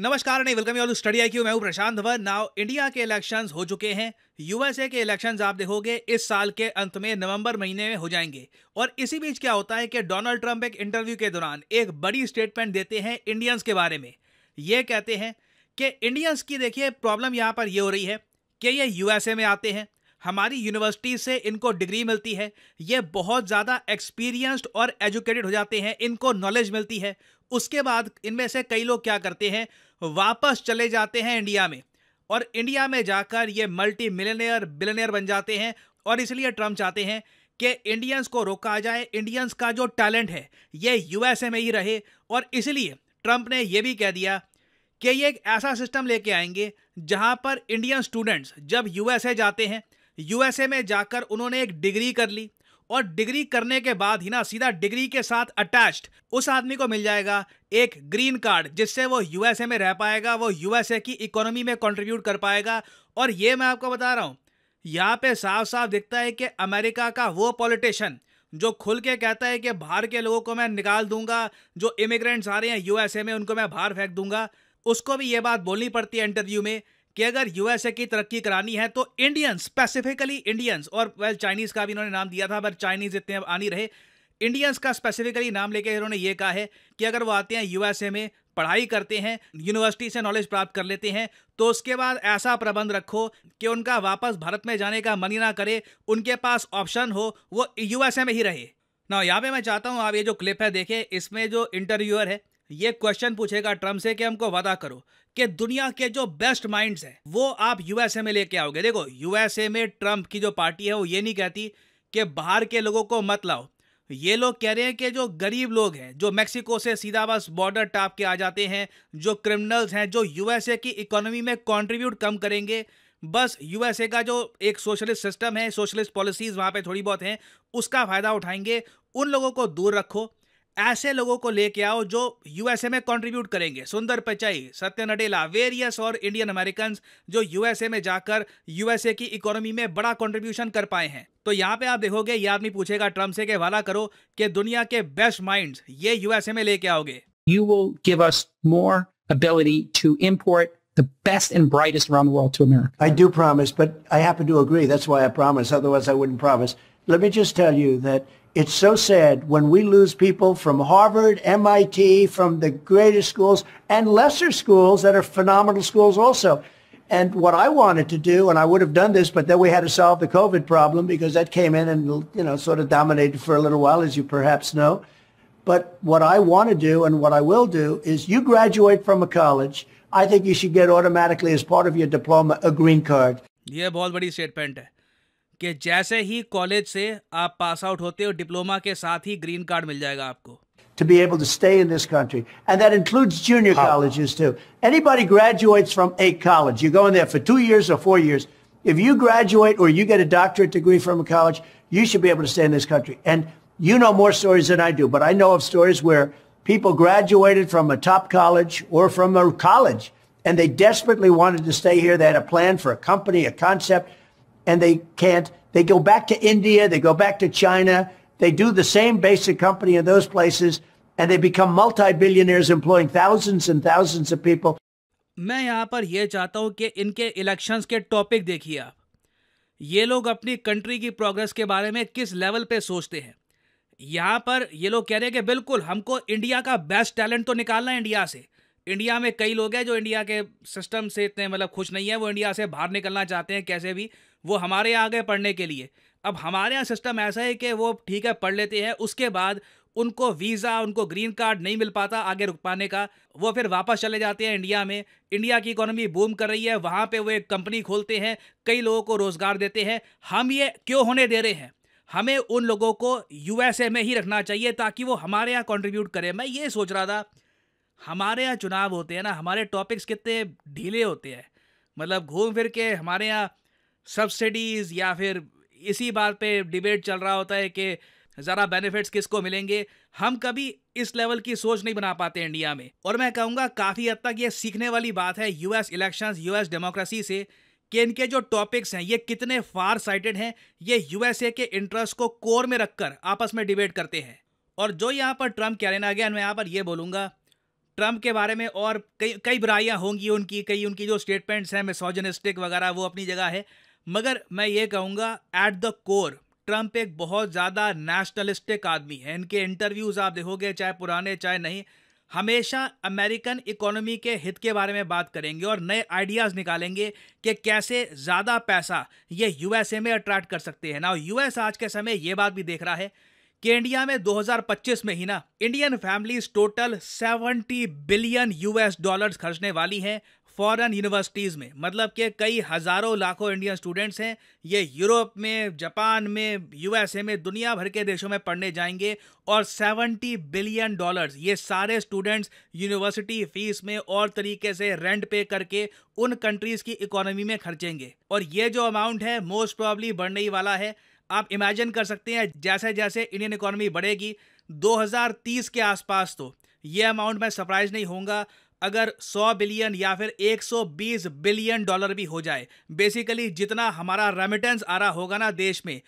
नमस्कार नहीं welcome you Study I Q मैं हूं प्रशांत धवन नाउ इंडिया के इलेक्शंस हो चुके हैं यूएसए के इलेक्शंस आप देखोगे इस साल के अंत में नवंबर महीने में हो जाएंगे और इसी बीच क्या होता है कि डोनाल्ड ट्रंप एक इंटरव्यू के दौरान एक बड़ी स्टेटमेंट देते हैं इंडियंस के बारे में ये कहते हैं कि इंडियंस की देखिए प्रॉब्लम यहाँ पर ये हो रही है कि ये यूएसए में आते हैं हमारी यूनिवर्सिटी से इनको डिग्री मिलती है ये बहुत ज़्यादा एक्सपीरियंस्ड और एजुकेटेड हो जाते हैं इनको नॉलेज मिलती है उसके बाद इनमें से कई लोग क्या करते हैं वापस चले जाते हैं इंडिया में और इंडिया में जाकर ये मल्टी मिलेनियर बिलेनियर बन जाते हैं और इसलिए ट्रम्प चाहते हैं कि इंडियंस को रोका जाए इंडियंस का जो टैलेंट है ये यूएसए में ही रहे और इसलिए ट्रम्प ने यह भी कह दिया कि ये एक ऐसा सिस्टम लेके आएंगे जहां पर इंडियन स्टूडेंट्स जब यूएसए जाते हैं यूएसए में जाकर उन्होंने एक डिग्री कर ली और डिग्री करने के बाद ही ना सीधा डिग्री के साथ अटैच्ड उस आदमी को मिल जाएगा एक ग्रीन कार्ड जिससे वो यूएसए में रह पाएगा वो यूएसए की इकोनॉमी में कंट्रीब्यूट कर पाएगा और ये मैं आपको बता रहा हूँ यहाँ पे साफ साफ दिखता है कि अमेरिका का वो पॉलिटिशियन जो खुल के कहता है कि बाहर के लोगों को मैं निकाल दूंगा जो इमिग्रेंट्स आ रहे हैं यूएसए में उनको मैं बाहर फेंक दूंगा उसको भी ये बात बोलनी पड़ती है इंटरव्यू में कि अगर यूएसए की तरक्की करानी है तो इंडियन स्पेसिफिकली इंडियंस और वेल चाइनीज का भी इन्होंने नाम दिया था पर चाइनीज इतने अब आनी रहे इंडियंस का स्पेसिफिकली नाम लेके इन्होंने ये कहा है कि अगर वो आते हैं यूएसए में पढ़ाई करते हैं यूनिवर्सिटी से नॉलेज प्राप्त कर लेते हैं तो उसके बाद ऐसा प्रबंध रखो कि उनका वापस भारत में जाने का मन ही ना करे उनके पास ऑप्शन हो वो यूएसए में ही रहे ना यहाँ पे मैं चाहता हूँ आप ये जो क्लिप है देखें इसमें जो इंटरव्यूअर है ये क्वेश्चन पूछेगा ट्रम्प से कि हमको वादा करो कि दुनिया के जो बेस्ट माइंड्स हैं वो आप यूएसए में लेके आओगे देखो यूएसए में ट्रम्प की जो पार्टी है वो ये नहीं कहती कि बाहर के लोगों को मत लाओ ये लोग कह रहे हैं कि जो गरीब लोग हैं जो मेक्सिको से सीधा बस बॉर्डर टाप के आ जाते हैं जो क्रिमिनल्स हैं जो यूएसए की इकोनॉमी में कॉन्ट्रीब्यूट कम करेंगे बस यूएसए का जो एक सोशलिस्ट सिस्टम है सोशलिस्ट पॉलिसीज वहाँ पे थोड़ी बहुत हैं उसका फ़ायदा उठाएंगे उन लोगों को दूर रखो ऐसे लोगों को लेके आओ जो यूएसए में कंट्रीब्यूट करेंगे सुंदर पिचाई सत्य नडेला वेरियस और इंडियन अमेरिकन जो यूएसए में जाकर यूएसए की इकोनॉमी में बड़ा कंट्रीब्यूशन कर पाए हैं तो यहाँ पे आप देखोगे ये आदमी पूछेगा ट्रम्प से कि वाला करो कि दुनिया के बेस्ट माइंड्स ये यूएसए में लेके आओगे you will give us more ability to import the best and brightest around the world to America. I do promise, but I happen to agree. That's why I promise. Otherwise, I wouldn't promise. Let me just tell you that It's so sad when we lose people from Harvard, MIT, from the greatest schools and lesser schools that are phenomenal schools also. And what I wanted to do, and I would have done this, but then we had to solve the COVID problem because that came in and, you know, sort of dominated for a little while, as you perhaps know. But what I want to do and what I will do is you graduate from a college. I think you should get automatically as part of your diploma a green card. Yeah, बहुत बड़ी statement है कि जैसे ही college से आप pass out होते हो diploma के साथ ही ग्रीन कार्ड मिल जाएगा आपको to be able to stay in this country. And that includes junior How? colleges too. Anybody graduates from a college, you go in there for two years or four years. If you graduate or you get a doctorate degree from a college, you should be able to stay in this country. And you know more stories than I do, but I know of stories where people graduated from a top college or from a college and they desperately wanted to stay here. They had a plan for a company, a concept, and they can't. They go back to India, they go back to China, they do the same basic company in those places, and they become multi-billionaires employing thousands and thousands of people. मैं यहाँ पर यह चाहता हूँ कि इनके elections के topic देखिए आप ये लोग अपनी कंट्री की प्रोग्रेस के बारे में किस लेवल पे सोचते हैं यहाँ पर ये लोग कह रहे हैं कि बिल्कुल हमको इंडिया का बेस्ट टैलेंट तो निकालना है इंडिया से इंडिया में कई लोग हैं जो इंडिया के सिस्टम से इतने मतलब खुश नहीं है वो इंडिया से बाहर निकलना चाहते हैं कैसे भी वो हमारे यहाँ आ पढ़ने के लिए अब हमारे यहाँ सिस्टम ऐसा है कि वो ठीक है पढ़ लेते हैं उसके बाद उनको वीज़ा उनको ग्रीन कार्ड नहीं मिल पाता आगे रुक पाने का वो फिर वापस चले जाते हैं इंडिया में इंडिया की इकोनॉमी बूम कर रही है वहाँ पे वो एक कंपनी खोलते हैं कई लोगों को रोज़गार देते हैं हम ये क्यों होने दे रहे हैं हमें उन लोगों को यूएसए में ही रखना चाहिए ताकि वो हमारे यहाँ कॉन्ट्रीब्यूट करें मैं ये सोच रहा था हमारे यहाँ चुनाव होते हैं ना हमारे टॉपिक्स कितने ढीले होते हैं मतलब घूम फिर के हमारे यहाँ सब्सिडीज या फिर इसी बात पे डिबेट चल रहा होता है कि ज़रा बेनिफिट्स किसको मिलेंगे हम कभी इस लेवल की सोच नहीं बना पाते इंडिया में और मैं कहूँगा काफ़ी हद तक ये सीखने वाली बात है यूएस इलेक्शंस यूएस डेमोक्रेसी से कि इनके जो टॉपिक्स हैं ये कितने फार साइटेड हैं ये यूएसए के इंटरेस्ट को कोर में रखकर आपस में डिबेट करते हैं और जो यहाँ पर ट्रम्प कह रहे ना गया मैं यहाँ पर ये बोलूँगा ट्रंप के बारे में और कई कई बुराइयाँ होंगी उनकी कई उनकी जो स्टेटमेंट्स हैं मिसोजनिस्टिक वगैरह वो अपनी जगह है मगर मैं ये कहूँगा एट द कोर ट्रंप एक बहुत ज़्यादा नेशनलिस्टिक आदमी है इनके इंटरव्यूज़ आप देखोगे चाहे पुराने चाहे नहीं हमेशा अमेरिकन इकोनॉमी के हित के बारे में बात करेंगे और नए आइडियाज़ निकालेंगे कि कैसे ज़्यादा पैसा ये यूएसए में अट्रैक्ट कर सकते हैं ना यूएस आज के समय ये बात भी देख रहा है कि इंडिया में 2025 में ही ना Indian families total 70 billion US dollars खर्चने वाली हैं फॉरेन यूनिवर्सिटीज़ में मतलब कि कई हज़ारों लाखों इंडियन स्टूडेंट्स हैं ये यूरोप में जापान में यूएसए में दुनिया भर के देशों में पढ़ने जाएंगे और 70 बिलियन डॉलर्स ये सारे स्टूडेंट्स यूनिवर्सिटी फीस में और तरीके से रेंट पे करके उन कंट्रीज़ की इकोनॉमी में खर्चेंगे और ये जो अमाउंट है मोस्ट प्रॉब्ली बढ़ने ही वाला है आप इमेजिन कर सकते हैं जैसे जैसे इंडियन इकोनॉमी बढ़ेगी 2030 के आसपास तो ये अमाउंट मैं सरप्राइज नहीं होऊंगा अगर 100 बिलियन या फिर 120 बिलियन डॉलर भी हो जाए बेसिकली जितना हमारा रेमिटेंस आ रहा होगा ना देश में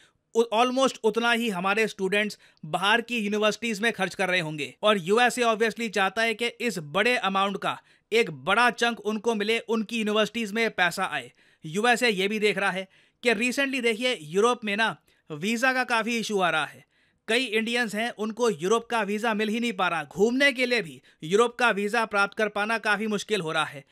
ऑलमोस्ट उतना ही हमारे स्टूडेंट्स बाहर की यूनिवर्सिटीज में खर्च कर रहे होंगे और यूएसए ऑब्वियसली चाहता है कि इस बड़े अमाउंट का एक बड़ा चंक उनको मिले उनकी यूनिवर्सिटीज में पैसा आए यूएसए ये भी देख रहा है कि रिसेंटली देखिए यूरोप में ना वीज़ा का काफ़ी इशू आ रहा है कई इंडियंस हैं उनको यूरोप का वीज़ा मिल ही नहीं पा रहा घूमने के लिए भी यूरोप का वीज़ा प्राप्त कर पाना काफ़ी मुश्किल हो रहा है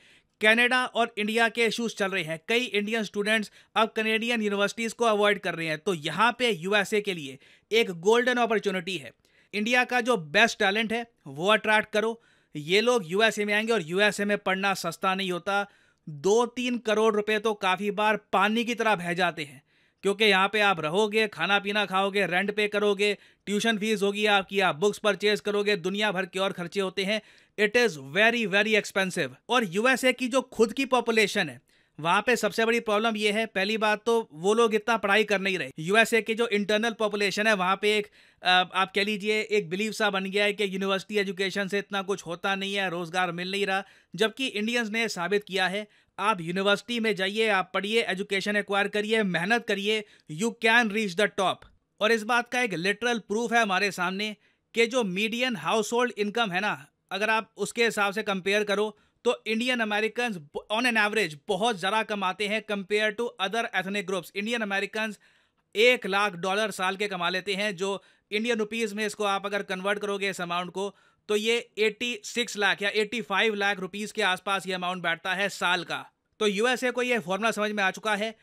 कनाडा और इंडिया के इशूज़ चल रहे हैं कई इंडियन स्टूडेंट्स अब कनेडियन यूनिवर्सिटीज़ को अवॉइड कर रहे हैं तो यहाँ पे यूएसए के लिए एक गोल्डन अपॉर्चुनिटी है इंडिया का जो बेस्ट टैलेंट है वो अट्रैक्ट करो ये लोग यूएसए में आएंगे और यूएसए में पढ़ना सस्ता नहीं होता दो तीन करोड़ रुपए तो काफ़ी बार पानी की तरह बह जाते हैं क्योंकि यहाँ पे आप रहोगे खाना पीना खाओगे रेंट पे करोगे ट्यूशन फीस होगी आपकी आप बुक्स परचेज करोगे दुनिया भर के और खर्चे होते हैं it is very very expensive और यूएसए की जो खुद की पॉपुलेशन है वहाँ पे सबसे बड़ी प्रॉब्लम ये है पहली बात तो वो लोग इतना पढ़ाई कर नहीं रहे यूएसए के जो इंटरनल पॉपुलेशन है वहाँ पे एक आप कह लीजिए एक बिलीव सा बन गया है कि यूनिवर्सिटी एजुकेशन से इतना कुछ होता नहीं है रोज़गार मिल नहीं रहा जबकि इंडियंस ने साबित किया है आप यूनिवर्सिटी में जाइए आप पढ़िए एजुकेशन एक्वायर करिए मेहनत करिए you can reach the top और इस बात का एक लिटरल प्रूफ है हमारे सामने कि जो मीडियन हाउस होल्ड इनकम है ना अगर आप उसके हिसाब से कंपेयर करो तो Indian American on an average बहुत ज़रा कमाते हैं compare to other ethnic groups Indian American एक लाख डॉलर साल के कमा लेते हैं जो इंडियन रुपीज़ में इसको आप अगर कन्वर्ट करोगे इस अमाउंट को तो ये 86 लाख या 85 लाख रुपीज़ के आसपास ये अमाउंट बैठता है साल का तो यूएसए को ये फॉर्मूला समझ में आ चुका है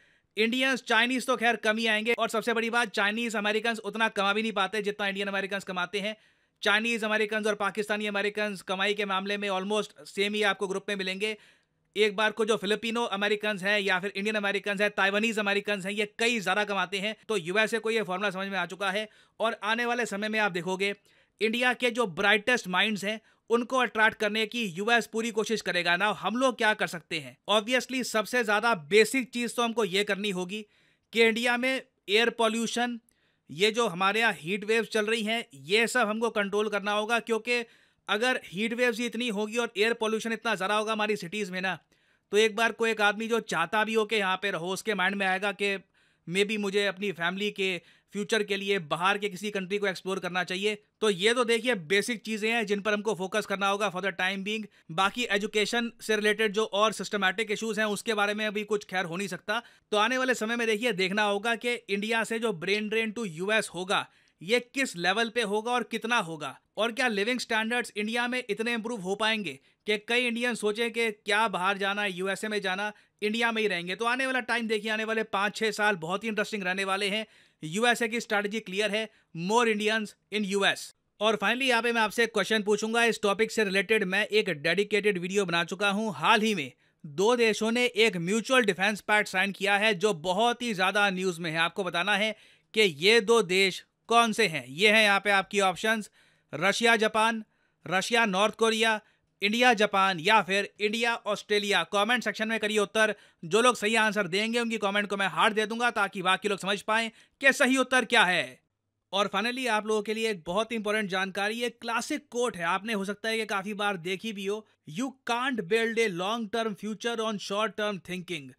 इंडियंस चाइनीज़ तो खैर कम ही आएंगे और सबसे बड़ी बात चाइनीज़ अमेरिकन उतना कमा भी नहीं पाते जितना इंडियन अमेरिकन कमाते हैं चाइनीज़ अमेरिकन और पाकिस्तानी अमेरिकन कमाई के मामले में ऑलमोस्ट सेम ही आपको ग्रुप में मिलेंगे एक बार को जो फिलिपिनो अमेरिकन हैं या फिर इंडियन अमेरिकन हैं ताइवानीज अमेरिकन हैं ये कई ज़्यादा कमाते हैं तो यूएसए को ये फॉर्मूला समझ में आ चुका है और आने वाले समय में आप देखोगे इंडिया के जो ब्राइटेस्ट माइंड्स हैं उनको अट्रैक्ट करने की यूएस पूरी कोशिश करेगा ना हम लोग क्या कर सकते हैं ऑब्वियसली सबसे ज़्यादा बेसिक चीज़ तो हमको ये करनी होगी कि इंडिया में एयर पॉल्यूशन ये जो हमारे यहाँ हीट वेव्स चल रही हैं ये सब हमको कंट्रोल करना होगा क्योंकि अगर हीट वेव्स ही इतनी होगी और एयर पोल्यूशन इतना ज़रा होगा हमारी सिटीज़ में ना तो एक बार कोई एक आदमी जो चाहता भी हो कि यहाँ पर रहो उसके माइंड में आएगा कि मे बी मुझे अपनी फैमिली के फ्यूचर के लिए बाहर के किसी कंट्री को एक्सप्लोर करना चाहिए तो ये तो देखिए बेसिक चीज़ें हैं जिन पर हमको फोकस करना होगा फॉर द टाइम बींग बाकी एजुकेशन से रिलेटेड जो और सिस्टमेटिक इशूज़ हैं उसके बारे में अभी कुछ खैर हो नहीं सकता तो आने वाले समय में देखिए देखना होगा कि इंडिया से जो ब्रेन ड्रेन टू यूएस होगा ये किस लेवल पे होगा और कितना होगा और क्या लिविंग स्टैंडर्ड्स इंडिया में इतने इम्प्रूव हो पाएंगे कि कई इंडियन सोचें कि क्या बाहर जाना है यूएसए में जाना इंडिया में ही रहेंगे तो आने वाला टाइम देखिए आने वाले पाँच छः साल बहुत ही इंटरेस्टिंग रहने वाले हैं यूएसए की स्ट्रैटेजी क्लियर है मोर इंडियंस इन यूएस और फाइनली यहाँ पे मैं आपसे क्वेश्चन पूछूंगा इस टॉपिक से रिलेटेड मैं एक डेडिकेटेड वीडियो बना चुका हूँ हाल ही में दो देशों ने एक म्यूचुअल डिफेंस पैक्ट साइन किया है जो बहुत ही ज़्यादा न्यूज़ में है आपको बताना है कि ये दो देश कौन से हैं ये हैं यहाँ पे आपकी options Russia Japan Russia North Korea India Japan या फिर इंडिया ऑस्ट्रेलिया कमेंट सेक्शन में करिए उत्तर जो लोग सही आंसर देंगे उनकी कमेंट को मैं हार्ड दे दूंगा ताकि बाकी लोग समझ पाएं कि सही उत्तर क्या है और फाइनली आप लोगों के लिए एक बहुत इंपॉर्टेंट जानकारी एक क्लासिक कोट है आपने हो सकता है कि काफी बार देखी भी हो you can't build a long term future on short term thinking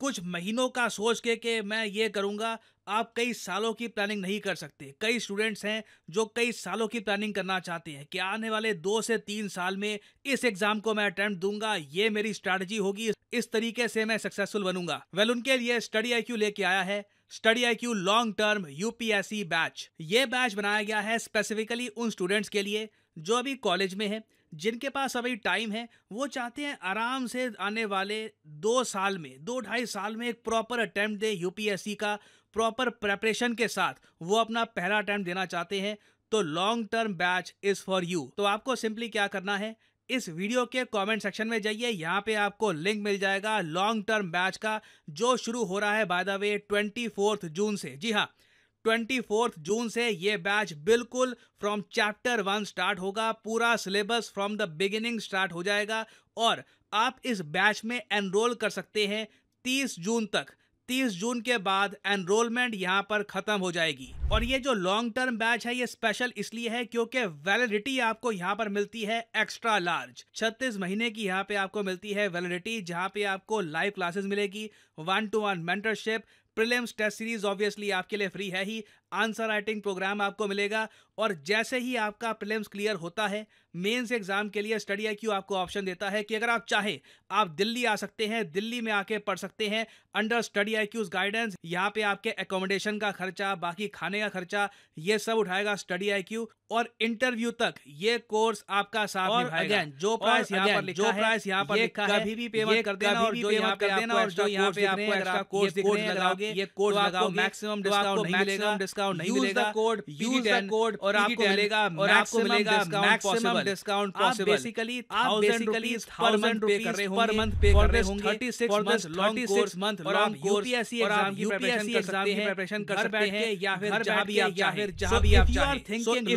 कुछ महीनों का सोच के कि मैं ये करूँगा आप कई सालों की प्लानिंग नहीं कर सकते कई स्टूडेंट्स हैं जो कई सालों की प्लानिंग करना चाहते हैं कि आने वाले दो से तीन साल में इस एग्जाम को मैं अटेम्प्ट दूंगा ये मेरी स्ट्रैटेजी होगी इस तरीके से मैं सक्सेसफुल बनूंगा वेल उनके लिए स्टडी आई लेके आया है Study I Q long term UPSC batch ये बैच बनाया गया है स्पेसिफिकली उन स्टूडेंट्स के लिए जो अभी कॉलेज में है जिनके पास अभी टाइम है वो चाहते हैं आराम से आने वाले दो साल में दो ढाई साल में एक प्रॉपर अटैम्प्ट दें यूपीएससी का प्रॉपर प्रेपरेशन के साथ वो अपना पहला अटैम्प्ट देना चाहते हैं तो long term batch is for you तो आपको सिंपली क्या करना है इस वीडियो के कमेंट सेक्शन में जाइए यहाँ पे आपको लिंक मिल जाएगा लॉन्ग टर्म बैच का जो शुरू हो रहा है by the way twenty June से जी हाँ ट्वेंटी फोर्थ जून से ये बैच बिल्कुल फ्रॉम चैप्टर वन स्टार्ट होगा पूरा syllabus from the beginning start हो जाएगा और आप इस बैच में एनरोल कर सकते हैं तीस जून तक 30 जून के बाद एनरोलमेंट यहां पर खत्म हो जाएगी और ये जो लॉन्ग टर्म बैच है ये स्पेशल इसलिए है क्योंकि वैलिडिटी आपको यहां पर मिलती है एक्स्ट्रा लार्ज 36 महीने की यहां पे आपको मिलती है वैलिडिटी जहां पे आपको लाइव क्लासेस मिलेगी one to one mentorship prelims test series obviously आपके लिए फ्री है ही आंसर राइटिंग प्रोग्राम आपको मिलेगा और जैसे ही आपका प्रिलिम्स क्लियर होता है मेंस एग्जाम के लिए स्टडी आई आपको ऑप्शन देता है कि अगर आप चाहें आप दिल्ली आ सकते हैं दिल्ली में आके पढ़ सकते हैं अंडर स्टडी आई गाइडेंस यहाँ पे आपके एकोमोडेशन का खर्चा बाकी खाने का खर्चा ये सब उठाएगा स्टडी आई और इंटरव्यू तक ये कोर्स आपका साथ और अगेन जो प्राइस यहाँ पर जो प्राइस यहाँ पर लिखा है कभी भी पेमेंट कर देना और जो यहाँ पे देना और जो यहाँ पे आपको अगर आप कोर्स कोड लगाओगे ये कोर्स तो लगाओ मैक्सिमम डिस्काउंट तो नहीं मिलेगा डिस्काउंट नहीं मिलेगा कोड यूज द कोड और आपको मिलेगा और आपको मिलेगा मैक्सिमम डिस्काउंट पॉसिबल बेसिकली आप बेसिकली थाउजेंड होंगे पर मंथ पे कर रहे होंगे thirty six month long six month और आप यूपीएससी एग्जाम यूपीएससी एग्जाम की प्रिपरेशन कर सकते हैं या फिर जहाँ भी आप चाहे फिर जहाँ भी आप थिंकिंग